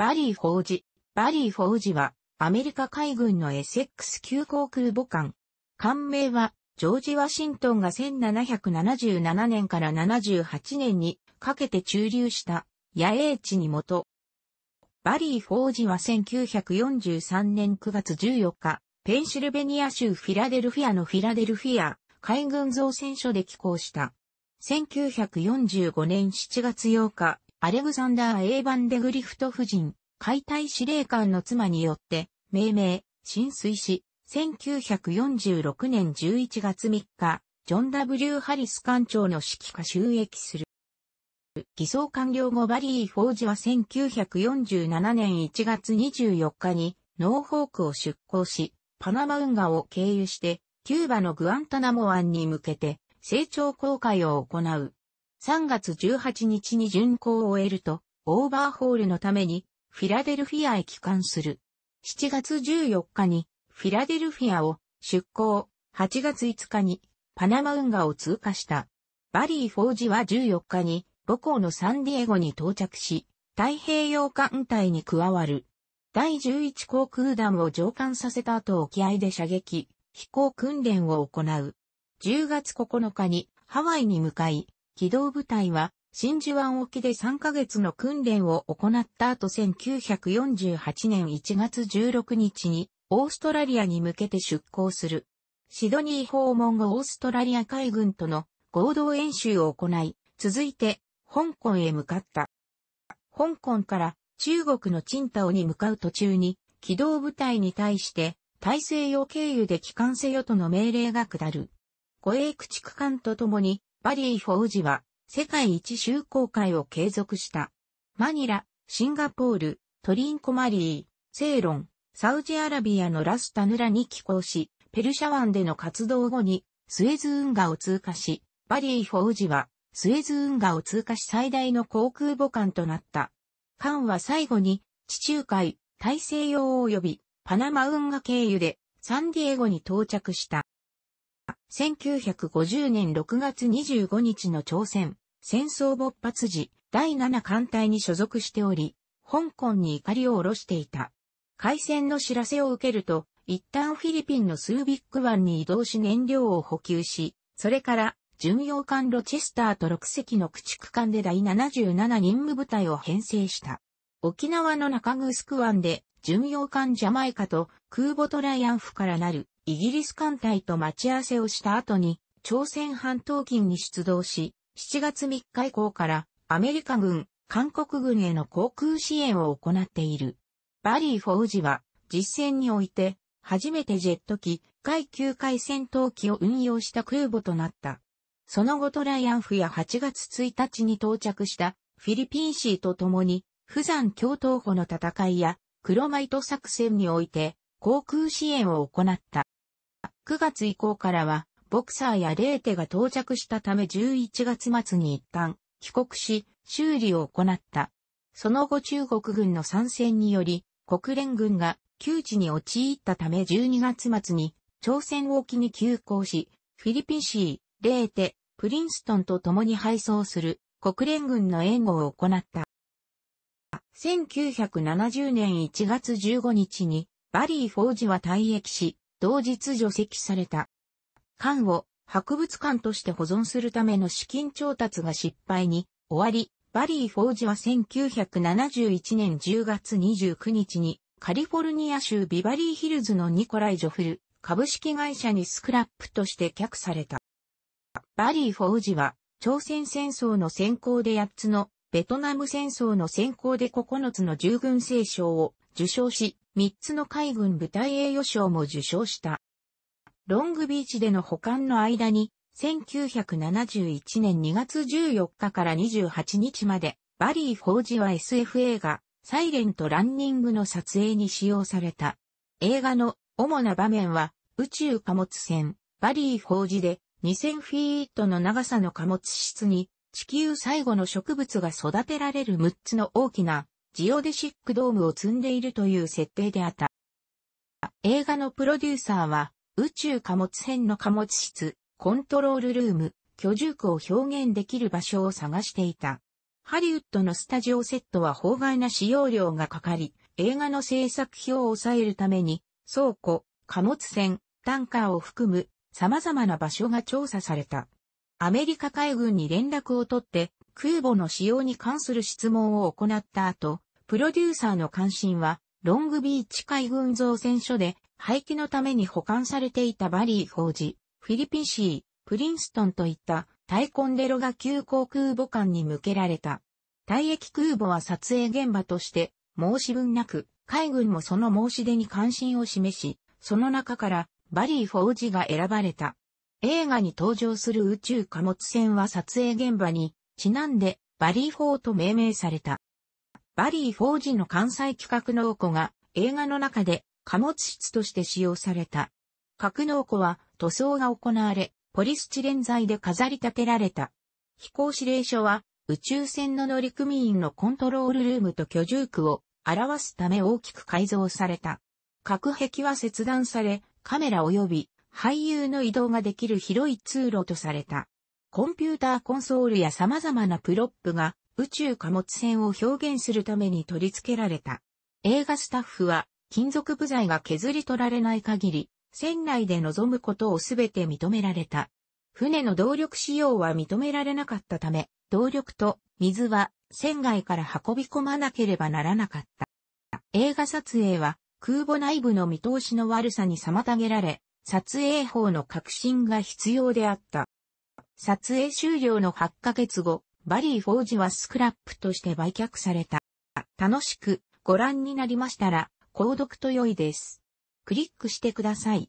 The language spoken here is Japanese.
バリー・フォージ。バリー・フォージは、アメリカ海軍のエセックス級航空母艦。艦名は、ジョージ・ワシントンが1777年から78年にかけて駐留した野営地にと。バリー・フォージは1943年9月14日、ペンシルベニア州フィラデルフィアのフィラデルフィア海軍造船所で寄港した。1945年7月8日、アレグザンダー・エーバンデ・グリフト夫人、解体司令官の妻によって、命名、浸水し、1946年11月3日、ジョン・ W・ ハリス艦長の指揮下収益する。偽装完了後バリー・フォージは1947年1月24日にノーホークを出港し、パナマ運河を経由して、キューバのグアンタナモ湾に向けて、成長航海を行う。3月18日に巡航を終えると、オーバーホールのために、フィラデルフィアへ帰還する。7月14日に、フィラデルフィアを出港、8月5日に、パナマ運河を通過した。バリー・フォージは14日に、母校のサンディエゴに到着し、太平洋艦隊に加わる。第11航空団を上艦させた後沖合で射撃、飛行訓練を行う。10月9日にハワイに向かい、機動部隊は、真珠湾沖で3ヶ月の訓練を行った後1948年1月16日にオーストラリアに向けて出港する。シドニー訪問後オーストラリア海軍との合同演習を行い、続いて香港へ向かった。香港から中国のチンタオに向かう途中に機動部隊に対して大西洋経由で帰還せよとの命令が下る。護衛駆逐艦とともにバリー・フォージは、世界一周航海を継続した。マニラ、シンガポール、トリンコマリー、セーロン、サウジアラビアのラスタヌラに寄港し、ペルシャ湾での活動後に、スエズ運河を通過し、バリー・フォージは、スエズ運河を通過し最大の航空母艦となった。艦は最後に、地中海、大西洋及び、パナマ運河経由で、サンディエゴに到着した。1950年6月25日の朝鮮、戦争勃発時、第7艦隊に所属しており、香港に怒りを下ろしていた。海戦の知らせを受けると、一旦フィリピンのスービック湾に移動し燃料を補給し、それから巡洋艦ロチェスターと6隻の駆逐艦で第77任務部隊を編成した。沖縄の中グースク湾で巡洋艦ジャマイカと空母トライアンフからなるイギリス艦隊と待ち合わせをした後に、朝鮮半島近に出動し、7月3日以降からアメリカ軍、韓国軍への航空支援を行っている。バリー・フォージは実戦において初めてジェット機、海9回戦闘機を運用した空母となった。その後トライアンフや8月1日に到着したフィリピンシーと共に、釜山共闘歩の戦いや黒マイト作戦において航空支援を行った。9月以降からは、ボクサーやレーテが到着したため11月末に一旦帰国し、修理を行った。その後中国軍の参戦により、国連軍が窮地に陥ったため12月末に朝鮮沖に急行し、フィリピンシー、レーテ、プリンストンと共に配送する国連軍の援護を行った。1970年1月15日にバリー・フォージは退役し、同日除籍された。缶を博物館として保存するための資金調達が失敗に終わり、バリー・フォージは1971年10月29日にカリフォルニア州ビバリーヒルズのニコライ・ジョフル株式会社にスクラップとして却された。バリー・フォージは朝鮮戦争の先行で8つのベトナム戦争の先行で9つの従軍聖賞を受賞し、3つの海軍部隊栄誉賞も受賞した。ロングビーチでの保管の間に、1971年2月14日から28日まで、バリー・フォージは SF 映画、サイレント・ランニングの撮影に使用された。映画の主な場面は、宇宙貨物船、バリー・フォージで、2000フィートの長さの貨物室に、地球最後の植物が育てられる6つの大きなジオデシックドームを積んでいるという設定であった。映画のプロデューサーは、宇宙貨物船の貨物室、コントロールルーム、居住区を表現できる場所を探していた。ハリウッドのスタジオセットは法外な使用料がかかり、映画の制作費を抑えるために、倉庫、貨物船、タンカーを含む様々な場所が調査された。アメリカ海軍に連絡を取って、空母の使用に関する質問を行った後、プロデューサーの関心は、ロングビーチ海軍造船所で廃棄のために保管されていたバリー法事、フィリピンシー、プリンストンといったタイコンデロが急航空母艦に向けられた。退役空母は撮影現場として申し分なく、海軍もその申し出に関心を示し、その中からバリー・法事が選ばれた。映画に登場する宇宙貨物船は撮影現場にちなんで、バリー4と命名された。バリー4時の関西企画の庫が映画の中で貨物室として使用された。格納庫は塗装が行われ、ポリスチレン材で飾り立てられた。飛行指令所は宇宙船の乗組員のコントロールルームと居住区を表すため大きく改造された。隔壁は切断され、カメラ及び俳優の移動ができる広い通路とされた。コンピューターコンソールや様々なプロップが宇宙貨物船を表現するために取り付けられた。映画スタッフは金属部材が削り取られない限り、船内で望むことをすべて認められた。船の動力使用は認められなかったため、動力と水は船外から運び込まなければならなかった。映画撮影は空母内部の見通しの悪さに妨げられ、撮影法の革新が必要であった。撮影終了の8ヶ月後、バリー・フォージはスクラップとして売却された。楽しくご覧になりましたら、購読と良いです。クリックしてください。